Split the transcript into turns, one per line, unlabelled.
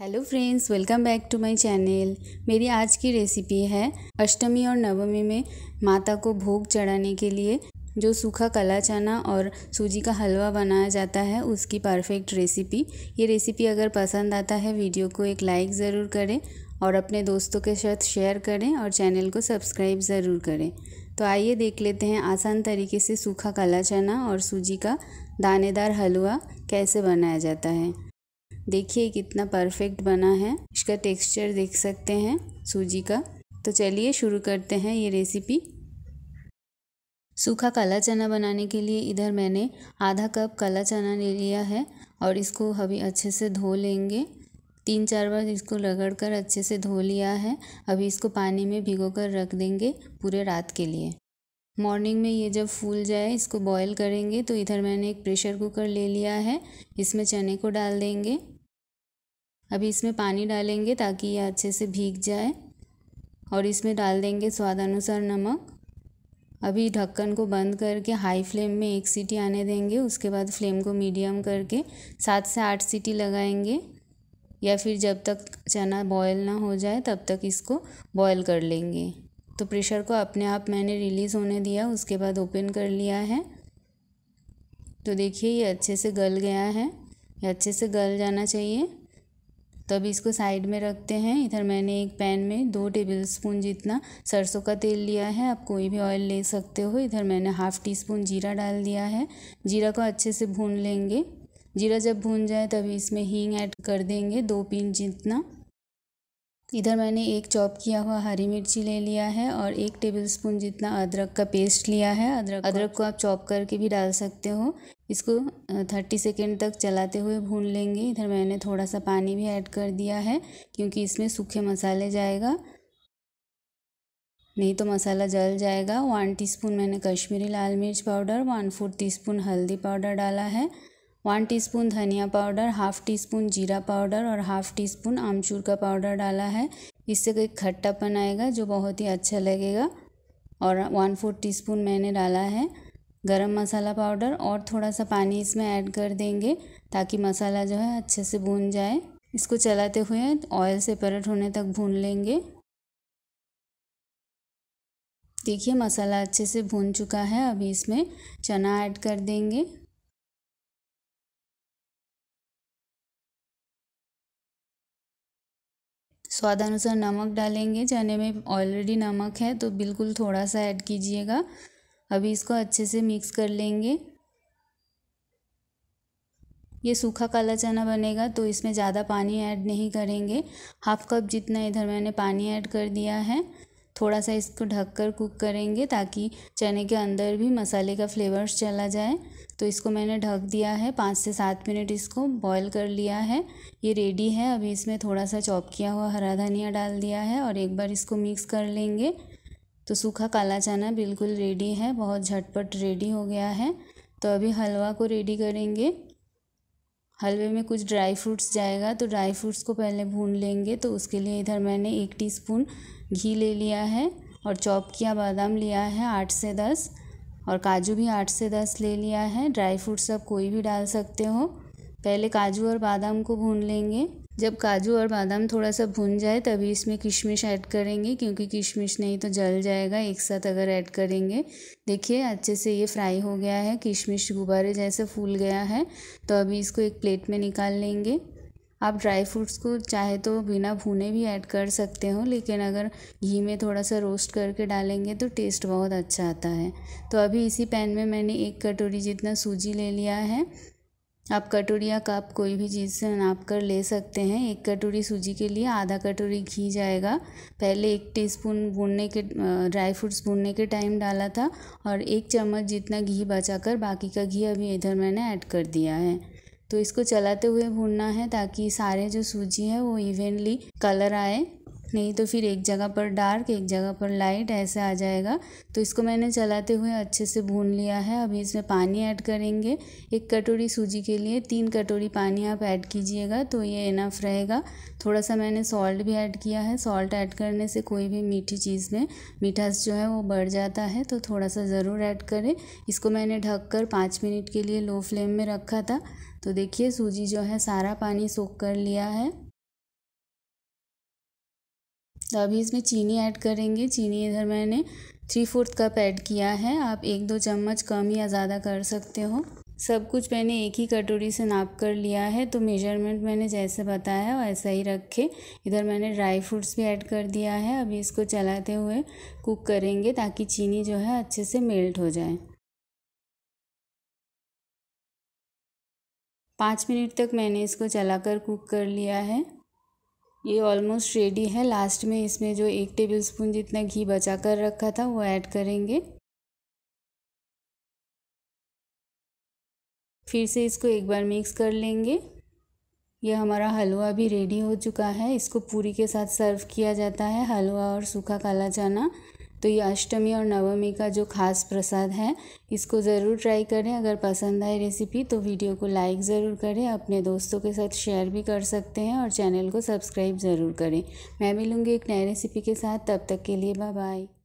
hello friends welcome back to my channel मेरी आज की रेसिपी है अष्टमी और नवमी में माता को भोग चढ़ाने के लिए जो सूखा कला चना और सूजी का हलवा बनाया जाता है उसकी परफेक्ट रेसिपी ये रेसिपी अगर पसंद आता है वीडियो को एक लाइक ज़रूर करें और अपने दोस्तों के साथ शेयर करें और चैनल को सब्सक्राइब ज़रूर करें तो आइए देख लेते हैं आसान तरीके से सूखा कला चना और सूजी का दानेदार हलवा कैसे बनाया जाता है देखिए कितना परफेक्ट बना है इसका टेक्सचर देख सकते हैं सूजी का तो चलिए शुरू करते हैं ये रेसिपी सूखा काला चना बनाने के लिए इधर मैंने आधा कप काला चना ले लिया है और इसको अभी अच्छे से धो लेंगे तीन चार बार इसको रगड़ कर अच्छे से धो लिया है अभी इसको पानी में भिगो कर रख देंगे पूरे रात के लिए मॉर्निंग में ये जब फूल जाए इसको बॉईल करेंगे तो इधर मैंने एक प्रेशर कुकर ले लिया है इसमें चने को डाल देंगे अभी इसमें पानी डालेंगे ताकि ये अच्छे से भीग जाए और इसमें डाल देंगे स्वाद अनुसार नमक अभी ढक्कन को बंद करके हाई फ्लेम में एक सीटी आने देंगे उसके बाद फ्लेम को मीडियम करके सात से आठ सीटी लगाएंगे या फिर जब तक चना बॉयल ना हो जाए तब तक इसको बॉयल कर लेंगे तो प्रेशर को अपने आप मैंने रिलीज़ होने दिया उसके बाद ओपन कर लिया है तो देखिए ये अच्छे से गल गया है ये अच्छे से गल जाना चाहिए तो अभी इसको साइड में रखते हैं इधर मैंने एक पैन में दो टेबल स्पून जितना सरसों का तेल लिया है आप कोई भी ऑयल ले सकते हो इधर मैंने हाफ़ टी स्पून जीरा डाल दिया है जीरा को अच्छे से भून लेंगे जीरा जब भून जाए तभी इसमें हींग ऐड कर देंगे दो पिंच जितना इधर मैंने एक चॉप किया हुआ हरी मिर्ची ले लिया है और एक टेबल स्पून जितना अदरक का पेस्ट लिया है अदरक अदरक को आप चॉप करके भी डाल सकते हो इसको थर्टी सेकेंड तक चलाते हुए भून लेंगे इधर मैंने थोड़ा सा पानी भी ऐड कर दिया है क्योंकि इसमें सूखे मसाले जाएगा नहीं तो मसाला जल जाएगा वन टीस्पून मैंने कश्मीरी लाल मिर्च पाउडर वन फोर टीस्पून हल्दी पाउडर डाला है वन टीस्पून धनिया पाउडर हाफ़ टी स्पून जीरा पाउडर और हाफ़ टी स्पून आमचूर का पाउडर डाला है इससे कोई खट्टापन आएगा जो बहुत ही अच्छा लगेगा और वन फोर टीस्पून मैंने डाला है गरम मसाला पाउडर और थोड़ा सा पानी इसमें ऐड कर देंगे ताकि मसाला जो है अच्छे से भून जाए इसको चलाते हुए ऑयल सेपरेट होने तक भून लेंगे देखिए मसाला अच्छे से भून चुका है अभी इसमें चना ऐड कर देंगे स्वाद अनुसार नमक डालेंगे चने में ऑलरेडी नमक है तो बिल्कुल थोड़ा सा ऐड कीजिएगा अभी इसको अच्छे से मिक्स कर लेंगे ये सूखा काला चना बनेगा तो इसमें ज़्यादा पानी ऐड नहीं करेंगे हाफ कप जितना इधर मैंने पानी ऐड कर दिया है थोड़ा सा इसको ढककर कुक करेंगे ताकि चने के अंदर भी मसाले का फ्लेवर्स चला जाए तो इसको मैंने ढक दिया है पाँच से सात मिनट इसको बॉईल कर लिया है ये रेडी है अभी इसमें थोड़ा सा चॉप किया हुआ हरा धनिया डाल दिया है और एक बार इसको मिक्स कर लेंगे तो सूखा काला चना बिल्कुल रेडी है बहुत झटपट रेडी हो गया है तो अभी हलवा को रेडी करेंगे हलवे में कुछ ड्राई फ्रूट्स जाएगा तो ड्राई फ्रूट्स को पहले भून लेंगे तो उसके लिए इधर मैंने एक टीस्पून घी ले लिया है और चॉप किया बादाम लिया है आठ से दस और काजू भी आठ से दस ले लिया है ड्राई फ्रूट्स आप कोई भी डाल सकते हो पहले काजू और बादाम को भून लेंगे जब काजू और बादाम थोड़ा सा भुन जाए तभी इसमें किशमिश ऐड करेंगे क्योंकि किशमिश नहीं तो जल जाएगा एक साथ अगर ऐड करेंगे देखिए अच्छे से ये फ्राई हो गया है किशमिश गुब्बारे जैसे फूल गया है तो अभी इसको एक प्लेट में निकाल लेंगे आप ड्राई फ्रूट्स को चाहे तो बिना भुने भी ऐड कर सकते हो लेकिन अगर घी में थोड़ा सा रोस्ट करके डालेंगे तो टेस्ट बहुत अच्छा आता है तो अभी इसी पैन में मैंने एक कटोरी जितना सूजी ले लिया है आप कटोरिया कप कोई भी चीज़ से नाप कर ले सकते हैं एक कटोरी सूजी के लिए आधा कटोरी घी जाएगा पहले एक टीस्पून भूनने के ड्राई फ्रूट्स भूनने के टाइम डाला था और एक चम्मच जितना घी बचा कर बाकी का घी अभी इधर मैंने ऐड कर दिया है तो इसको चलाते हुए भूनना है ताकि सारे जो सूजी है वो इवेंटली कलर आए नहीं तो फिर एक जगह पर डार्क एक जगह पर लाइट ऐसे आ जाएगा तो इसको मैंने चलाते हुए अच्छे से भून लिया है अभी इसमें पानी ऐड करेंगे एक कटोरी सूजी के लिए तीन कटोरी पानी आप ऐड कीजिएगा तो ये इनफ रहेगा थोड़ा सा मैंने सॉल्ट भी ऐड किया है सॉल्ट ऐड करने से कोई भी मीठी चीज़ में मिठास जो है वो बढ़ जाता है तो थोड़ा सा ज़रूर ऐड करें इसको मैंने ढक कर पाँच मिनट के लिए लो फ्लेम में रखा था तो देखिए सूजी जो है सारा पानी सोख कर लिया है तो अभी इसमें चीनी ऐड करेंगे चीनी इधर मैंने थ्री फोर्थ कप ऐड किया है आप एक दो चम्मच कम या ज़्यादा कर सकते हो सब कुछ मैंने एक ही कटोरी से नाप कर लिया है तो मेजरमेंट मैंने जैसे बताया वैसा ही रखे इधर मैंने ड्राई फ्रूट्स भी ऐड कर दिया है अभी इसको चलाते हुए कुक करेंगे ताकि चीनी जो है अच्छे से मेल्ट हो जाए पाँच मिनट तक मैंने इसको चलाकर कुक कर लिया है ये ऑलमोस्ट रेडी है लास्ट में इसमें जो एक टेबल स्पून जितना घी बचा कर रखा था वो ऐड करेंगे फिर से इसको एक बार मिक्स कर लेंगे ये हमारा हलवा भी रेडी हो चुका है इसको पूरी के साथ सर्व किया जाता है हलवा और सूखा काला चना तो ये अष्टमी और नवमी का जो खास प्रसाद है इसको ज़रूर ट्राई करें अगर पसंद आए रेसिपी तो वीडियो को लाइक ज़रूर करें अपने दोस्तों के साथ शेयर भी कर सकते हैं और चैनल को सब्सक्राइब ज़रूर करें मैं मिलूँगी एक नए रेसिपी के साथ तब तक के लिए बाय बाय